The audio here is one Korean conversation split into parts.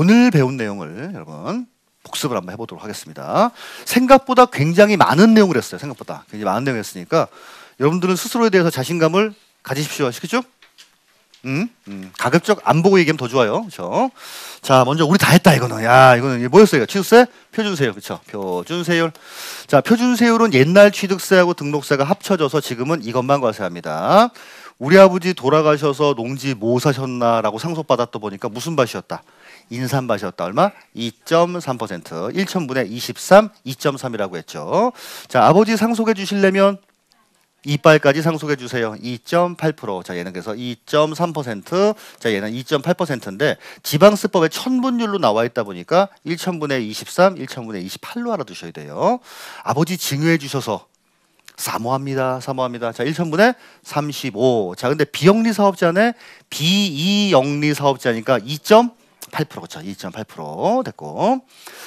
오늘 배운 내용을 여러분 복습을 한번 해보도록 하겠습니다. 생각보다 굉장히 많은 내용을 했어요. 생각보다 굉장히 많은 내용을 했으니까 여러분들은 스스로에 대해서 자신감을 가지십시오. 아시겠죠? 음, 음, 가급적 안 보고 얘기하면 더 좋아요. 그렇죠? 자, 먼저 우리 다 했다 이거는. 야, 이거는 뭐였어요? 취득세, 표준세율, 그렇죠? 표준세율. 자, 표준세율은 옛날 취득세하고 등록세가 합쳐져서 지금은 이것만 과세합니다. 우리 아버지 돌아가셔서 농지 뭐 사셨나라고 상속받았다 보니까 무슨 밭이었다? 인삼밭이었다. 얼마? 2.3%. 1천분의 23, 2.3이라고 했죠. 자, 아버지 상속해 주실려면 이빨까지 상속해 주세요. 2.8%. 자, 얘는 그래서 2.3%. 자, 얘는 2.8%인데 지방세법의 천분율로 나와 있다 보니까 1천분의 23, 1천분의 28로 알아두셔야 돼요. 아버지 증여해 주셔서 사모합니다. 사모합니다. 자, 1천분의 35. 자, 근데 비영리 사업자네 비이영리 사업자니까 2. 8% 그렇죠. 2.8% 됐고.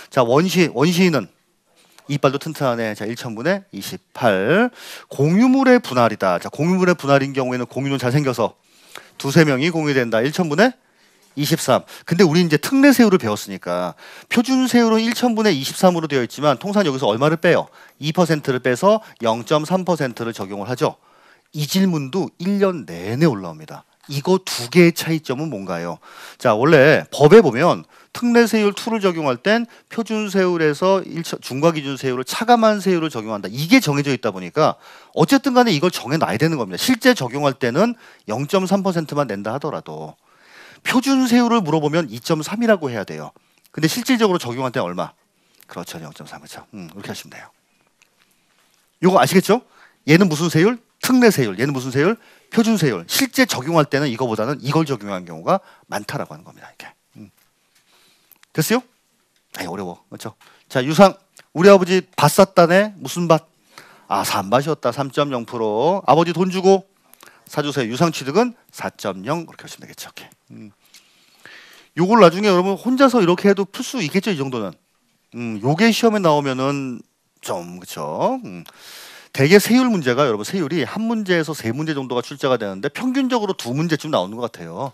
자, 원시 원시인은 이빨도 튼튼하네. 자, 1,000분의 28. 공유물의 분할이다. 자, 공유물의 분할인 경우에는 공유는 잘 생겨서 두세 명이 공유 된다. 1,000분의 23. 근데 우리 이제 특례 세율을 배웠으니까 표준 세율은 1,000분의 23으로 되어 있지만 통상 여기서 얼마를 빼요? 2%를 빼서 0.3%를 적용을 하죠. 이 질문도 1년 내내 올라옵니다. 이거 두 개의 차이점은 뭔가요? 자, 원래 법에 보면 특례세율 2를 적용할 땐 표준세율에서 중과기준세율을 차감한 세율을 적용한다. 이게 정해져 있다 보니까 어쨌든 간에 이걸 정해놔야 되는 겁니다. 실제 적용할 때는 0.3%만 낸다 하더라도 표준세율을 물어보면 2.3이라고 해야 돼요. 근데 실질적으로 적용할 때 얼마? 그렇죠. 0.3. 그렇죠. 음, 이렇게 하시면 돼요. 이거 아시겠죠? 얘는 무슨 세율? 특례 세율. 얘는 무슨 세율? 표준 세율 실제 적용할 때는 이거보다는 이걸 적용한 경우가 많다라고 하는 겁니다. 이렇게 음. 됐어요? 아니 어려워 그렇죠? 자 유상 우리 아버지 밭 샀다네 무슨 밭? 아 산밭이었다 3.0% 아버지 돈 주고 사주세요 유상 취득은 4.0 그렇게 하시면 되겠죠. 이렇게. 음. 요걸 나중에 여러분 혼자서 이렇게 해도 풀 수 있겠죠 이 정도는. 음 요게 시험에 나오면은 좀 그렇죠. 음. 대개 세율 문제가 여러분 세율이 한 문제에서 세 문제 정도가 출제가 되는데 평균적으로 두 문제쯤 나오는 것 같아요.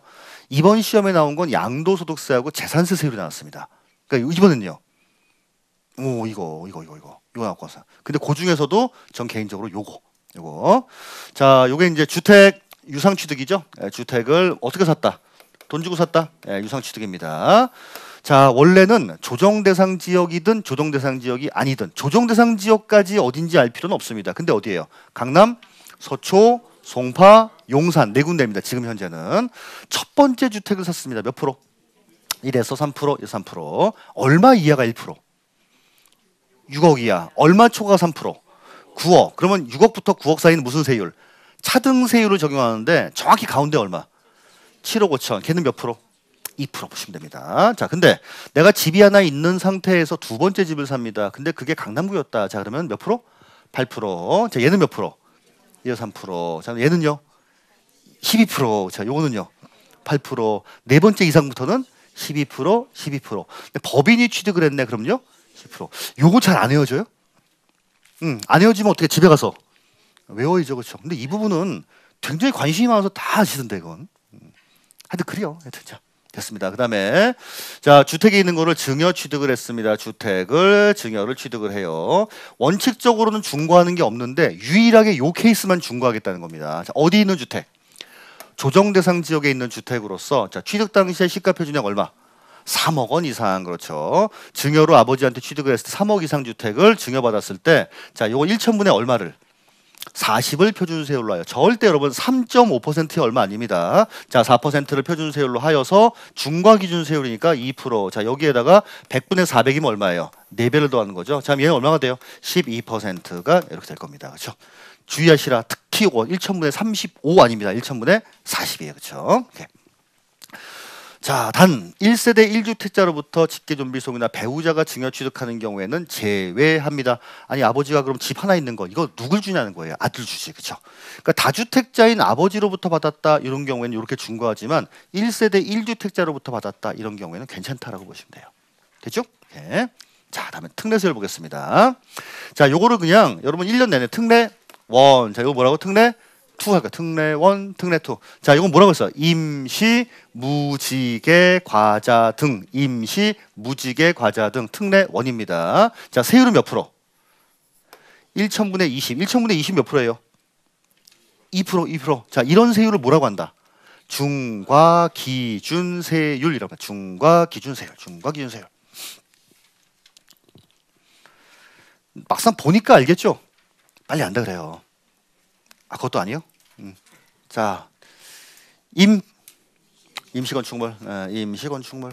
이번 시험에 나온 건 양도소득세하고 재산세 세율이 나왔습니다. 그러니까 이번은요. 오 이거 이거 이거 이거 이거 나왔거든요. 근데 그 중에서도 전 개인적으로 요거 요거 자 요게 이제 주택 유상취득이죠. 예, 주택을 어떻게 샀다? 돈 주고 샀다? 예, 유상취득입니다. 자, 원래는 조정 대상 지역이든 조정 대상 지역이 아니든 조정 대상 지역까지 어딘지 알 필요는 없습니다. 근데 어디예요? 강남, 서초, 송파, 용산 네 군데입니다. 지금 현재는 첫 번째 주택을 샀습니다. 몇 프로? 1에서 3%, 2에서 3%. 얼마 이하가 1%? 6억 이하. 얼마 초과 3%? 9억. 그러면 6억부터 9억 사이는 무슨 세율? 차등세율을 적용하는데 정확히 가운데 얼마? 7억 5천. 걔는 몇 프로? 이풀로보시면 됩니다. 자, 근데 내가 집이 하나 있는 상태에서 두 번째 집을 삽니다. 근데 그게 강남구였다. 자, 그러면 몇 프로? 8%. 자, 얘는 몇 프로? 23%. 자, 얘는요? 12%. 자, 요거는요? 8%. 네 번째 이상부터는 12%, 12%. 근데 법인이 취득을 했네. 그럼요? 10%. 요거 잘안 헤어져요? 음, 안 헤어지면 어떻게 집에 가서 외워야죠. 그렇죠? 근데 이 부분은 굉장히 관심이 많아서 다 아시던데, 이건. 음. 하여튼 그래요. 하여튼 자. 됐습니다. 그 다음에 자 주택에 있는 거를 증여 취득을 했습니다. 주택을 증여를 취득을 해요. 원칙적으로는 중과하는게 없는데 유일하게 요 케이스만 중과하겠다는 겁니다. 자, 어디 있는 주택? 조정 대상 지역에 있는 주택으로서 자, 취득 당시에 시가 표준액 얼마? 3억 원 이상 그렇죠. 증여로 아버지한테 취득을 했을 때 3억 이상 주택을 증여받았을 때 자, 요거 1천분의 얼마를 40을 표준세율로 하여 절대 여러분 3.5%이 얼마 아닙니다. 자 4%를 표준세율로 하여서 중과 기준세율이니까 2%자 여기에다가 100분의 400이면 얼마예요? 4배를 더하는 거죠. 자 얘는 얼마가 돼요? 12%가 이렇게 될 겁니다. 그렇죠? 주의하시라 특히 1 0 0분의35 아닙니다. 1천분의 40이에요. 그렇죠? 오케이. 자, 단 1세대 1주택자로부터 직계 좀비 소유나 배우자가 증여 취득하는 경우에는 제외합니다. 아니 아버지가 그럼 집 하나 있는 거 이거 누굴 주냐는 거예요. 아들 주지. 그렇죠? 그러니까 다주택자인 아버지로부터 받았다 이런 경우에는 이렇게 준거하지만 1세대 1주택자로부터 받았다 이런 경우에는 괜찮다라고 보시면 돼요. 됐죠? 예. 자, 다음에 특례세를 보겠습니다. 자, 요거를 그냥 여러분 1년 내내 특례 원. 자, 이거 뭐라고 특례 투 할까? 특례 원, 특례 투. 자, 이건 뭐라고 했어? 임시 무지개 과자 등 임시 무지개 과자 등 특례 원입니다. 자, 세율은 몇 프로? 1천분의 20. 1천분의 20 몇 프로예요? 2%, 2%. 자, 이런 세율을 뭐라고 한다? 중과 기준 세율이라고 합니다. 중과 기준 세율. 중과 기준 세율. 막상 보니까 알겠죠? 빨리 안다 그래요. 아 그것도 아니요. 음. 자, 임 임시건 축물, 아, 임시건 축물,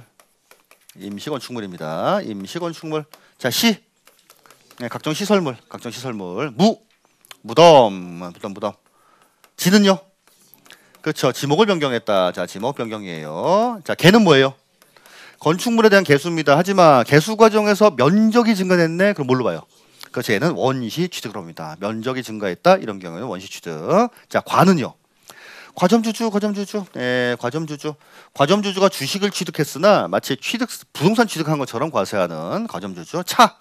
임시건 축물입니다. 임시건 축물. 자, 시 네, 각종 시설물, 각종 시설물. 무 무덤, 무덤, 무덤. 지는요? 그렇죠. 지목을 변경했다. 자, 지목 변경이에요. 자, 개는 뭐예요? 건축물에 대한 개수입니다. 하지만 개수 과정에서 면적이 증가됐네. 그럼 뭘로 봐요? 그 죄는 원시 취득을합니다 면적이 증가했다 이런 경우에는 원시 취득. 자 과는요. 과점주주, 과점주주, 예, 과점주주. 과점주주가 주식을 취득했으나 마치 취득 부동산 취득한 것처럼 과세하는 과점주주. 차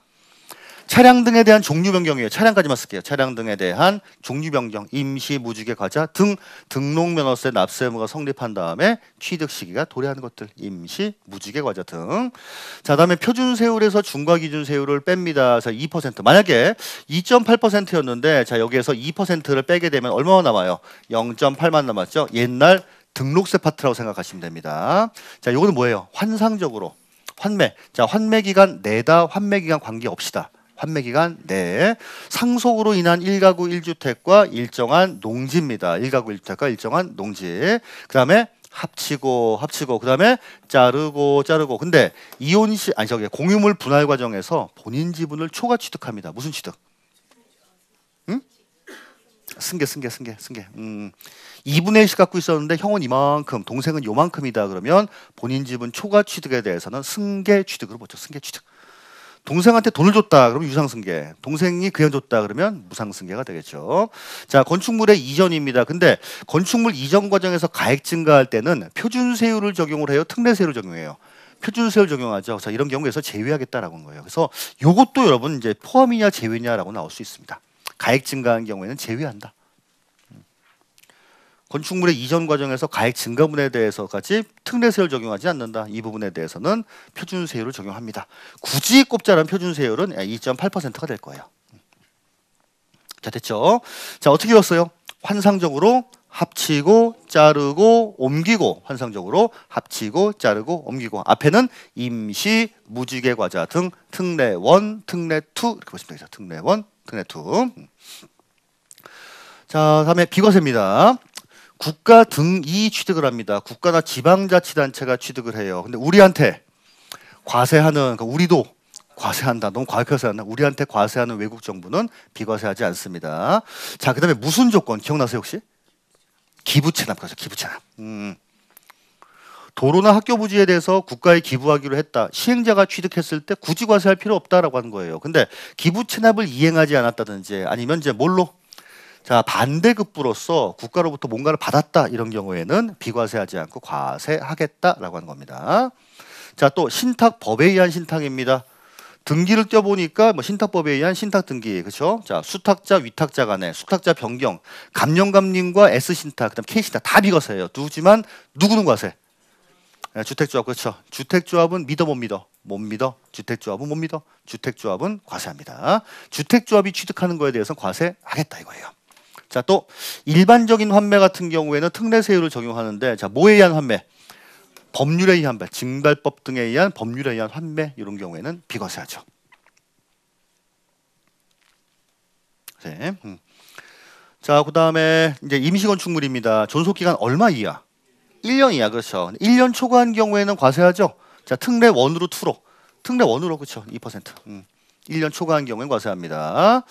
차량 등에 대한 종류 변경이에요. 차량까지만 쓸게요. 차량 등에 대한 종류 변경, 임시, 무주개, 과자 등 등록면허세 납세 의무가 성립한 다음에 취득 시기가 도래하는 것들, 임시, 무주개, 과자 등. 자, 다음에 표준 세율에서 중과 기준 세율을 뺍니다. 그래서 2% 만약에 2.8%였는데 자 여기에서 2%를 빼게 되면 얼마나 남아요? 0.8만 남았죠. 옛날 등록세 파트라고 생각하시면 됩니다. 자, 요거는 뭐예요? 환상적으로 환매. 자, 환매 기간 내다 네 환매 기간 관계없이다. 판매 기간 내 네. 상속으로 인한 1가구 1주택과 일정한 농지입니다. 1가구 1주택과 일정한 농지. 그다음에 합치고 합치고 그다음에 자르고 자르고 근데 이혼 시 아니 저기 공유물 분할 과정에서 본인 지분을 초과 취득합니다. 무슨 취득? 응? 승계 승계 승계 승계. 음. 2분의 1씩 갖고 있었는데 형은 이만큼, 동생은 요만큼이다 그러면 본인 지분 초과 취득에 대해서는 승계 취득으로 보죠. 승계 취득. 동생한테 돈을 줬다 그러면 유상승계 동생이 그냥 줬다 그러면 무상승계가 되겠죠 자 건축물의 이전입니다 근데 건축물 이전 과정에서 가액 증가할 때는 표준세율을 적용을 해요 특례세율을 적용해요 표준세율 적용하죠 자 이런 경우에서 제외하겠다라고 한 거예요 그래서 요것도 여러분 이제 포함이냐 제외냐라고 나올 수 있습니다 가액 증가한 경우에는 제외한다 건축물의 이전 과정에서 가액 증가분에 대해서까지 특례세율 적용하지 않는다. 이 부분에 대해서는 표준세율을 적용합니다. 굳이 꼽자면 표준세율은 2.8%가 예, 될 거예요. 자 됐죠? 자 어떻게 외웠어요? 환상적으로 합치고 자르고 옮기고 환상적으로 합치고 자르고 옮기고 앞에는 임시 무지개 과자 등 특례 원 특례 투 이렇게 보시면 되죠 특례 원 특례 투자 다음에 비과세입니다 국가 등 이 취득을 합니다. 국가나 지방자치단체가 취득을 해요. 근데 우리한테 과세하는 그러니까 우리도 과세한다. 너무 과격해서 한다. 우리한테 과세하는 외국 정부는 비과세하지 않습니다. 자, 그다음에 무슨 조건 기억나세요 혹시? 기부 채납가죠 기부 채납 음. 도로나 학교 부지에 대해서 국가에 기부하기로 했다. 시행자가 취득했을 때 굳이 과세할 필요 없다라고 하는 거예요. 근데 기부 채납을 이행하지 않았다든지 아니면 이제 뭘로 자 반대급부로서 국가로부터 뭔가를 받았다 이런 경우에는 비과세하지 않고 과세하겠다라고 하는 겁니다. 자 또 신탁 법에 의한 신탁입니다. 등기를 떼보니까 뭐 신탁법에 의한 신탁 등기 그렇죠? 자 수탁자 위탁자 간에 수탁자 변경 감령감님과 S 신탁 그다음 K 신탁 다 비과세예요. 두지만 누구는 과세. 예, 주택조합 그렇죠. 주택조합은 믿어 못 믿어 못 믿어 주택조합은 못 믿어 주택조합은 과세합니다. 주택조합이 취득하는 거에 대해서는 과세하겠다 이거예요. 자, 또 일반적인 환매 같은 경우에는 특례세율을 적용하는데 자, 뭐에 의한 환매? 법률에 의한 환매, 징발법 등에 의한 법률에 의한 환매 이런 경우에는 비과세하죠. 네. 음. 자, 그다음에 이제 임시 건축물입니다. 존속 기간 얼마 이하? 1년 이하 그렇죠. 1년 초과한 경우에는 과세하죠. 자, 특례 원으로 투로. 특례 원으로 그렇죠. 2%. 음. 1년 초과한 경우에는 과세합니다.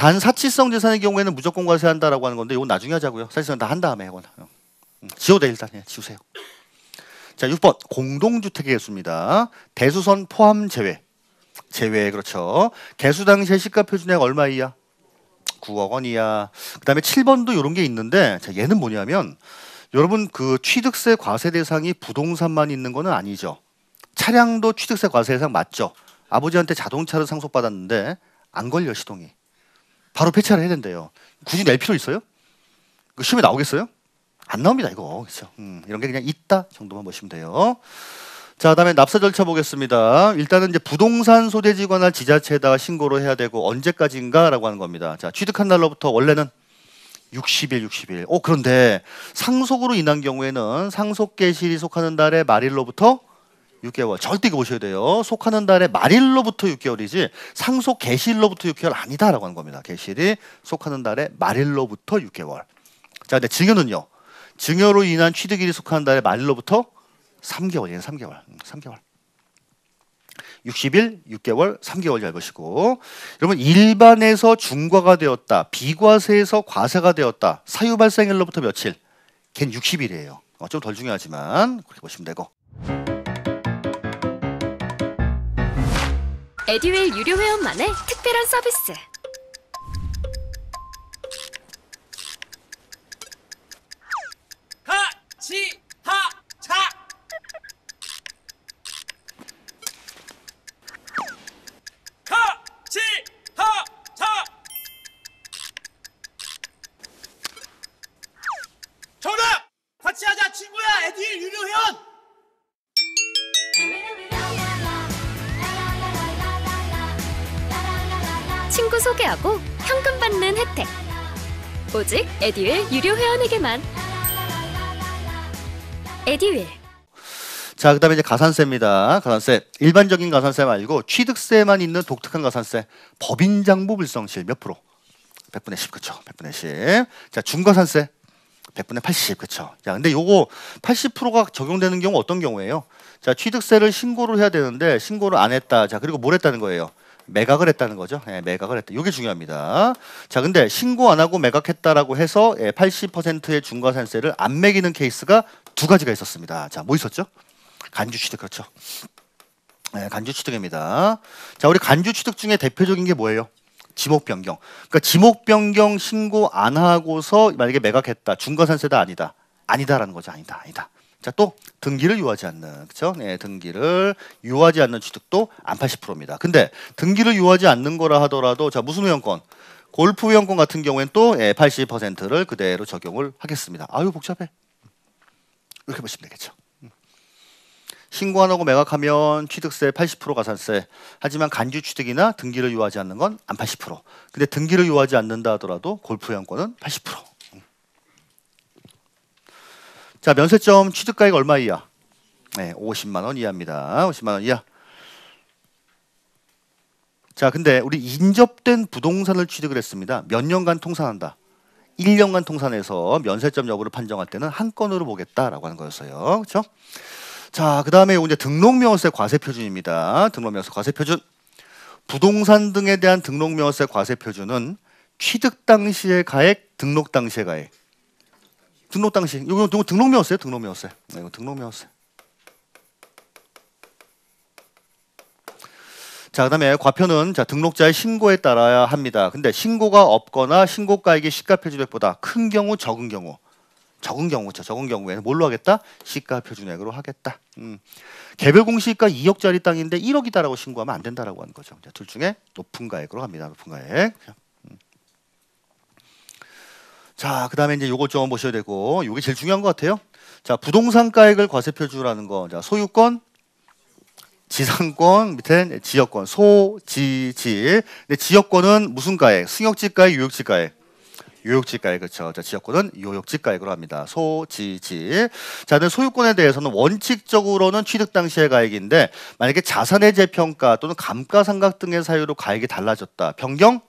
단 사치성 재산의 경우에는 무조건 과세한다라고 하는 건데 이건 나중에 하자고요. 사실상 다한 다음에 하거나. 지워대 일단 예, 지우세요. 자, 6번 공동주택의 개수입니다. 대수선 포함 제외. 제외 그렇죠. 개수 당시의 시가 표준액 얼마 이야? 9억 원 이야. 그다음에 7번도 이런 게 있는데 자, 얘는 뭐냐면 여러분 그 취득세 과세 대상이 부동산만 있는 거는 아니죠. 차량도 취득세 과세 대상 맞죠. 아버지한테 자동차를 상속받았는데 안 걸려 시동이. 바로 폐차를 해야 된대요. 굳이 낼 필요 있어요? 그 시험에 나오겠어요? 안 나옵니다 이거 그렇죠? 음, 이런 게 그냥 있다 정도만 보시면 돼요. 자, 다음에 납세 절차 보겠습니다. 일단은 이제 부동산 소재지거나 지자체에다가 신고를 해야 되고 언제까지인가라고 하는 겁니다. 자, 취득한 날로부터 원래는 60일, 60일. 오, 그런데 상속으로 인한 경우에는 상속 개시일이 속하는 달의 말일로부터 6개월 절대 이거 보셔야 돼요. 속하는 달에 말일로부터 6개월이지 상속 개시일로부터 6개월 아니다라고 하는 겁니다. 개시일이 속하는 달에 말일로부터 6개월. 자, 근데 증여는요. 증여로 인한 취득일이 속하는 달에 말일로부터 3개월, 얘는 3개월, 3개월. 60일, 6개월, 3개월 잘 보시고 여러분 일반에서 중과가 되었다, 비과세에서 과세가 되었다, 사유 발생일로부터 며칠, 걘 60일이에요. 어, 좀덜 중요하지만 그렇게 보시면 되고. 에듀윌 유료 회원만의 특별한 서비스. 같이 하자. 소개하고 현금 받는 혜택. 오직 에듀윌 유료 회원에게만. 에듀윌. 자, 그다음에 이제 가산세입니다. 가산세 일반적인 가산세 말고 취득세만 있는 독특한 가산세 법인 장부 불성실 몇 프로? 100분의 10그쵸죠 100분의 10. 자, 중가산세 100분의 80그쵸 자, 근데 요거 80%가 적용되는 경우 어떤 경우예요? 자, 취득세를 신고를 해야 되는데 신고를 안 했다. 자, 그리고 뭘 했다는 거예요? 매각을 했다는 거죠. 예, 매각을 했다. 이게 중요합니다. 자, 근데 신고 안 하고 매각했다라고 해서 80%의 예, 중과산세를 안 매기는 케이스가 두 가지가 있었습니다. 자, 뭐 있었죠? 간주취득 그렇죠. 예, 간주취득입니다. 자, 우리 간주취득 중에 대표적인 게 뭐예요? 지목 변경. 그러니까 지목 변경 신고 안 하고서 만약에 매각했다. 중과산세다 아니다. 아니다라는 거죠. 아니다. 아니다. 자, 또 등기를 유하지 않는 그렇죠? 네, 등기를 유하지 않는 취득도 안 80%입니다. 근데 등기를 유하지 않는 거라 하더라도 자, 무슨 회원권? 골프 회원권 같은 경우에는 또 예, 80%를 그대로 적용을 하겠습니다. 아유, 복잡해. 이렇게 보시면 되겠죠. 음. 신고 안 하고 매각하면 취득세 80% 가산세. 하지만 간주 취득이나 등기를 유하지 않는 건 안 80%. 근데 등기를 유하지 않는다 하더라도 골프 회원권은 80%. 자, 면세점 취득가액 얼마 이하? 네, 50만 원 이하입니다. 50만 원 이하. 자, 근데 우리 인접된 부동산을 취득을 했습니다. 몇 년간 통산한다. 1년간 통산해서 면세점 여부를 판정할 때는 한 건으로 보겠다라고 하는 거였어요. 그렇죠? 자, 그다음에 이제 등록명세 과세 표준입니다. 등록명세 과세 표준. 부동산 등에 대한 등록명세 과세 표준은 취득 당시의 가액, 등록 당시의 가액. 등록 당시 이거, 이거 등록묘였어요 등록묘였어요 네, 이거 등록묘였어요 자, 그 다음에 과표는 자, 등록자의 신고에 따라야 합니다. 근데 신고가 없거나 신고가액이 시가표준액보다 큰 경우, 적은 경우. 적은 경우죠. 적은 경우에는 뭘로 하겠다? 시가표준액으로 하겠다. 음. 개별 공시가 2억짜리 땅인데 1억이다라고 신고하면 안 된다라고 하는 거죠. 자, 둘 중에 높은 가액으로 갑니다 높은 가액. 자, 그 다음에 이제 요것좀 보셔야 되고, 요게 제일 중요한 것 같아요. 자, 부동산 가액을 과세표주라는 준 거. 자, 소유권, 지상권, 밑에 지역권, 소, 지, 지. 근데 지역권은 무슨 가액? 승역지 가액, 유역지 가액. 요역지 가액 그렇죠. 자, 지역권은 요역지 가액으로 합니다. 소지지. 자, 근데 소유권에 대해서는 원칙적으로는 취득 당시의 가액인데 만약에 자산의 재평가 또는 감가상각 등의 사유로 가액이 달라졌다. 변경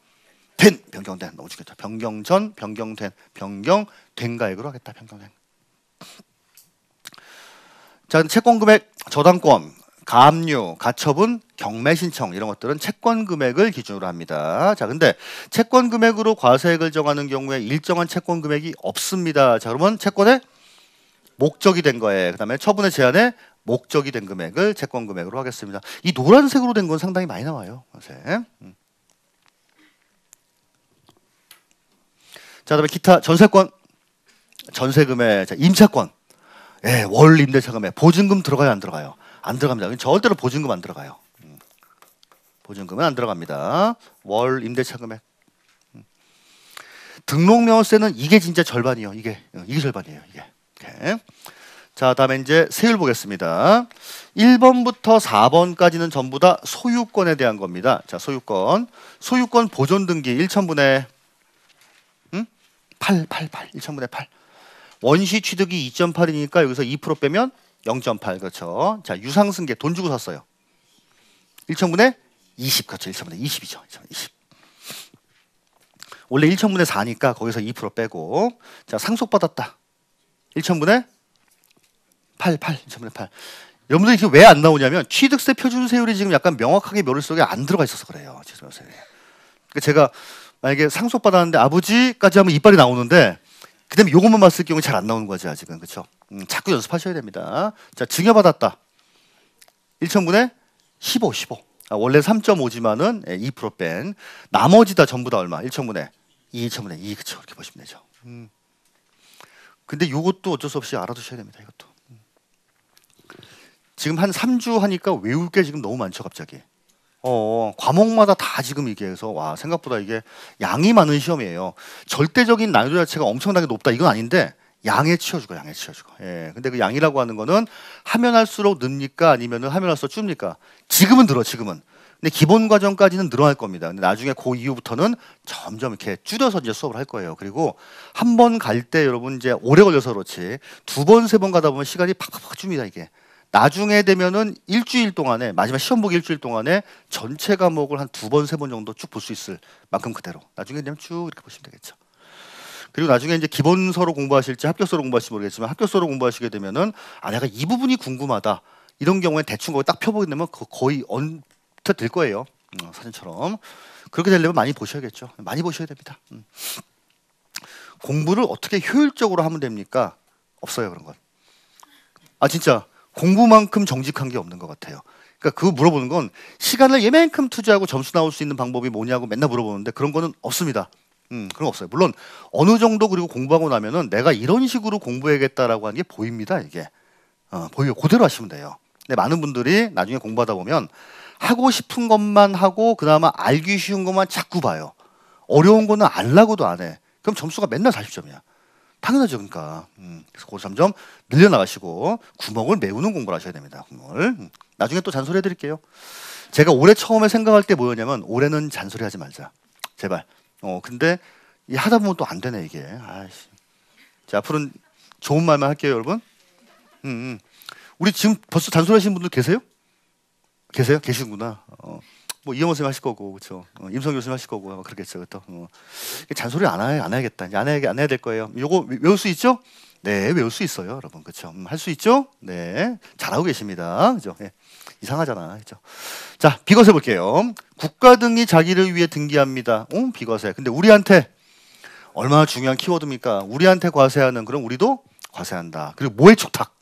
된 변경된 너무 죽겠다. 변경 전 변경된 변경된가액으로 하겠다. 변경된. 자, 채권 금액 저당권 가압류, 가처분, 경매 신청 이런 것들은 채권 금액을 기준으로 합니다. 자, 근데 채권 금액으로 과세액을 정하는 경우에 일정한 채권 금액이 없습니다. 자, 그러면 채권의 목적이 된 거에 그다음에 처분의 제한에 목적이 된 금액을 채권 금액으로 하겠습니다. 이 노란색으로 된 건 상당히 많이 나와요. 요새. 음. 자, 다음에 기타 전세권, 전세금에 자, 임차권, 예, 월 임대차금에 보증금 들어가요, 안 들어가요? 안 들어갑니다. 절대로 보증금 안 들어가요. 음. 보증금은 안 들어갑니다. 월 임대차금에 음. 등록명세는 이게 진짜 절반이요. 이게 어, 이게 절반이에요. 이게. 오케이. 자, 다음에 이제 세율 보겠습니다. 1번부터 4번까지는 전부 다 소유권에 대한 겁니다. 자, 소유권. 소유권 보존 등기 1천분의 8, 8, 8. 1,000분의 8. 원시 취득이 2.8이니까 여기서 2% 빼면 0.8. 그렇죠. 자, 유상승계 돈 주고 샀어요. 1,000분의 20. 그렇죠. 1,000분의 20이죠. 1,000분의 20. 원래 1,000분의 4니까 거기서 2% 빼고 자, 상속받았다. 1,000분의 8, 8. 1,000분의 8. 여러분들 이게 왜 안 나오냐면 취득세 표준 세율이 지금 약간 명확하게 묘를 속에 안 들어가 있어서 그래요. 죄송해요. 그러니까 제가 만약에 상속받았는데 아버지까지 하면 이빨이 나오는데 그다음에 요것만 봤을 경우 에잘 안 나오는 거지 아직은 그렇죠. 음, 자꾸 연습하셔야 됩니다. 자 증여받았다. 1천분의 15, 15. 아, 원래 3.5지만은 2%뺀 예, 나머지 다 전부 다 얼마? 1천분의 2, 1천분의 2 그렇죠. 이렇게 보시면 되죠. 음. 근데 요것도 어쩔 수 없이 알아두셔야 됩니다. 이것도. 음. 지금 한 3주 하니까 외울 게 지금 너무 많죠, 갑자기. 어, 과목마다 다 지금 이게 해서 와 생각보다 이게 양이 많은 시험이에요. 절대적인 난이도 자체가 엄청나게 높다 이건 아닌데 양에 치여주고 양에 치여주고 예. 근데 그 양이라고 하는 거는 하면 할수록 늡니까 아니면은 하면 할수록 줍니까? 지금은 늘어 지금은. 근데 기본 과정까지는 늘어날 겁니다. 근데 나중에 그 이후부터는 점점 이렇게 줄여서 이제 수업을 할 거예요. 그리고 한 번 갈 때 여러분 이제 오래 걸려서 그렇지 두 번, 세 번 가다 보면 시간이 팍팍팍 줍니다, 이게. 나중에 되면은 일주일 동안에 마지막 시험 보기 일주일 동안에 전체 과목을 한 두 번, 세 번 정도 쭉 볼 수 있을 만큼 그대로 나중에 되면 쭉 이렇게 보시면 되겠죠. 그리고 나중에 이제 기본서로 공부하실지 합격서로 공부하실지 모르겠지만 합격서로 공부하시게 되면은 아 내가 이 부분이 궁금하다 이런 경우에 대충 거기 딱 펴보게 되면 거의 언뜻 될 거예요 어, 사진처럼 그렇게 되려면 많이 보셔야겠죠 많이 보셔야 됩니다 음. 공부를 어떻게 효율적으로 하면 됩니까 없어요 그런 건아 진짜 공부만큼 정직한 게 없는 것 같아요. 그러니까 그거 물어보는 건 시간을 예만큼 투자하고 점수 나올 수 있는 방법이 뭐냐고 맨날 물어보는데 그런 거는 없습니다. 음, 그런 거 없어요. 물론 어느 정도 그리고 공부하고 나면은 내가 이런 식으로 공부해야겠다라고 하는 게 보입니다. 이게 어, 보이고 그대로 하시면 돼요. 근데 많은 분들이 나중에 공부하다 보면 하고 싶은 것만 하고 그나마 알기 쉬운 것만 자꾸 봐요. 어려운 거는 알라고도 안 해. 그럼 점수가 맨날 40점이야. 당연하죠. 그러니까 음. 그래서 고삼점 늘려나가시고 구멍을 메우는 공부를 하셔야 됩니다. 구멍을 음. 나중에 또 잔소리 해드릴게요. 제가 올해 처음에 생각할 때 뭐였냐면 올해는 잔소리 하지 말자. 제발. 어 근데 이 하다 보면 또 안 되네 이게. 아씨자 앞으로는 좋은 말만 할게요 여러분. 음, 음. 우리 지금 벌써 잔소리 하시는 분들 계세요? 계세요? 계시구나. 어. 뭐 이영호 선생 하실 거고 그렇죠. 어, 임성 교수님 하실 거고 아마 그렇겠죠. 그 어. 잔소리 안, 해, 안 해야겠다. 안 해야 안 해야 될 거예요. 요거 외울 수 있죠? 네, 외울 수 있어요, 여러분. 그렇죠. 음, 할수 있죠? 네, 잘하고 계십니다. 그죠 예. 이상하잖아, 그렇죠. 자, 비과세 볼게요. 국가 등이 자기를 위해 등기합니다. 응, 어, 비과세. 근데 우리한테 얼마나 중요한 키워드입니까? 우리한테 과세하는 그럼 우리도 과세한다. 그리고 뭐에 촉탁.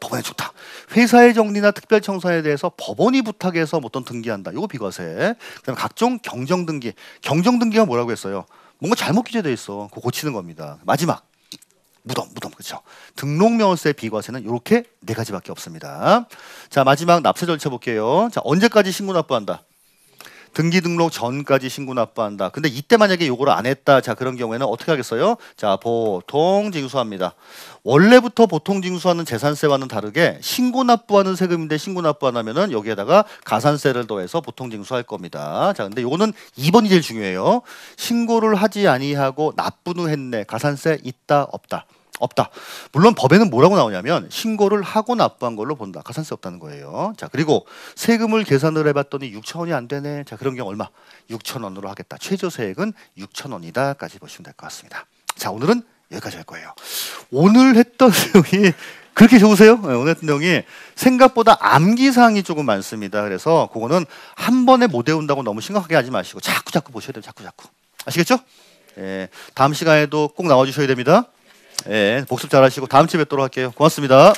법원에 좋다. 회사의 정리나 특별 청산에 대해서 법원이 부탁해서 뭐 어떤 등기한다. 이거 비과세. 그다음 각종 경정 등기. 경정 등기가 뭐라고 했어요? 뭔가 잘못 기재돼 있어. 그거 고치는 겁니다. 마지막 무덤, 무덤, 그렇죠. 등록명세 비과세는 이렇게 네 가지밖에 없습니다. 자, 마지막 납세 절차 볼게요. 자, 언제까지 신고 납부한다? 등기 등록 전까지 신고 납부한다. 근데 이때 만약에 요거를 안 했다. 자, 그런 경우에는 어떻게 하겠어요? 자, 보통 징수합니다. 원래부터 보통 징수하는 재산세와는 다르게 신고 납부하는 세금인데 신고 납부 안 하면은 여기에다가 가산세를 더해서 보통 징수할 겁니다. 자, 근데 요거는 2번이 제일 중요해요. 신고를 하지 아니하고 납부는 했네. 가산세 있다 없다. 없다. 물론 법에는 뭐라고 나오냐면 신고를 하고 납부한 걸로 본다. 가산세 없다는 거예요. 자, 그리고 세금을 계산을 해봤더니 6천 원이 안 되네. 자, 그런 경우 얼마? 6천 원으로 하겠다. 최저세액은 6천 원이다까지 보시면 될 것 같습니다. 자, 오늘은 여기까지 할 거예요. 오늘 했던 내용이 그렇게 좋으세요? 네, 오늘 했던 내용이 생각보다 암기사항이 조금 많습니다. 그래서 그거는 한 번에 못 외운다고 너무 심각하게 하지 마시고 자꾸 자꾸 보셔야 돼요. 자꾸 자꾸. 아시겠죠? 예, 다음 시간에도 꼭 나와주셔야 됩니다. 예, 복습 잘하시고 다음 주에 뵙도록 할게요. 고맙습니다.